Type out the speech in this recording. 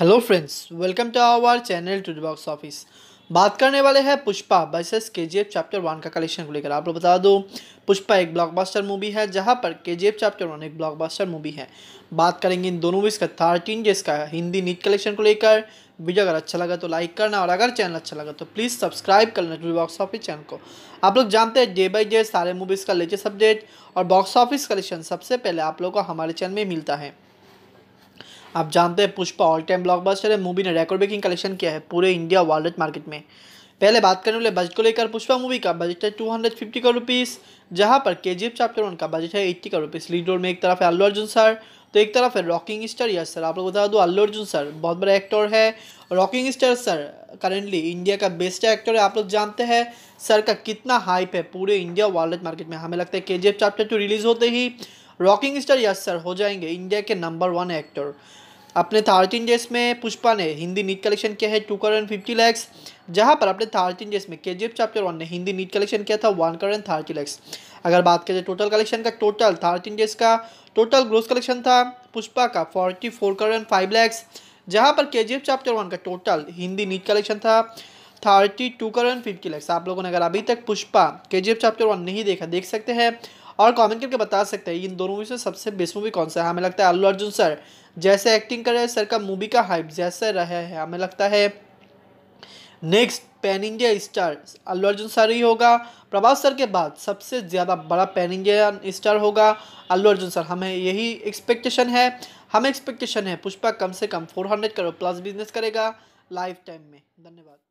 hello friends welcome to our channel to box office बात करने वाले हैं Pushpa versus KGF chapter one का कलेक्शन को लेकर आप लोग बता दो पुष्पा एक ब्लॉकबस्टर मूवी है जहां पर केजीएफ चैप्टर वन एक ब्लॉकबस्टर मूवी है बात करेंगे इन दोनों मूवीज़ का थर्टीन डेज का हिंदी नीट कलेक्शन को लेकर वीडियो अगर अच्छा लगा तो लाइक करना और अगर चैनल अच्छा लगा तो प्लीज़ सब्सक्राइब करना लेना बॉक्स ऑफिस चैनल को आप लोग जानते हैं डे बाई डे सारे मूवीज़ का लेटेस्ट अपडेट और बॉक्स ऑफिस कलेक्शन सबसे पहले आप लोग को हमारे चैनल में मिलता है आप जानते हैं पुष्पा ऑल टाइम ब्लॉकबस्टर है मूवी ने रेकॉर्ड ब्रेकिंग कलेक्शन किया है पूरे इंडिया वर्ल्ड मार्केट में पहले बात करने वाले बजट को लेकर पुष्पा मूवी का बजट है टू हंड्रेड फिफ्टी का रुपीज़ जहाँ पर K G F chapter one का बजट है एट्टी का रुपीज़ लीड रोल में एक तरफ है अल्लू अर्जुन सर तो एक तरफ है रॉकिंग स्टार यस सर आप लोग बता दो अल्लू अर्जुन सर बहुत बड़ा एक्टर है rocking star sir currently India का बेस्ट एक्टर है आप लोग जानते हैं सर का कितना हाइप है पूरे इंडिया वर्ल्ड मार्केट में हमें लगता है K G F chapter two release होते ही रॉकिंग स्टार यस सर हो जाएंगे इंडिया के नंबर वन एक्टर अपने थर्टीन डेज में पुष्पा ने हिंदी नीट कलेक्शन किया है टू करोड़ फिफ्टी लैक्स जहां पर अपने थर्टीन डेज में के चैप्टर वन ने हिंदी नीट कलेक्शन किया था वन करोड़ थर्टी लैक्स अगर बात करें टोटल कलेक्शन का टोटल थर्टीन डेज का टोटल ग्रोस कलेक्शन था पुष्पा का forty four crore five lakhs जहाँ पर के चैप्टर वन का टोटल हिंदी नीट कलेक्शन था thirty two crore fifty lakhs आप लोगों ने अगर अभी तक पुष्पा के चैप्टर वन नहीं देखा देख सकते हैं और कमेंट करके बता सकते हैं इन दोनों मूवी में सबसे बेस्ट मूवी कौन सा है हमें लगता है अल्लू अर्जुन सर जैसे एक्टिंग करे सर का मूवी का हाइप जैसे रहे हैं हमें लगता है next pan India star Allu Arjun sir ही होगा प्रभास सर के बाद सबसे ज़्यादा बड़ा पैन इंडिया स्टार होगा अल्लू अर्जुन सर हमें यही एक्सपेक्टेशन है हमें एक्सपेक्टेशन है पुष्पा कम से कम four hundred crore plus business करेगा लाइफ टाइम में धन्यवाद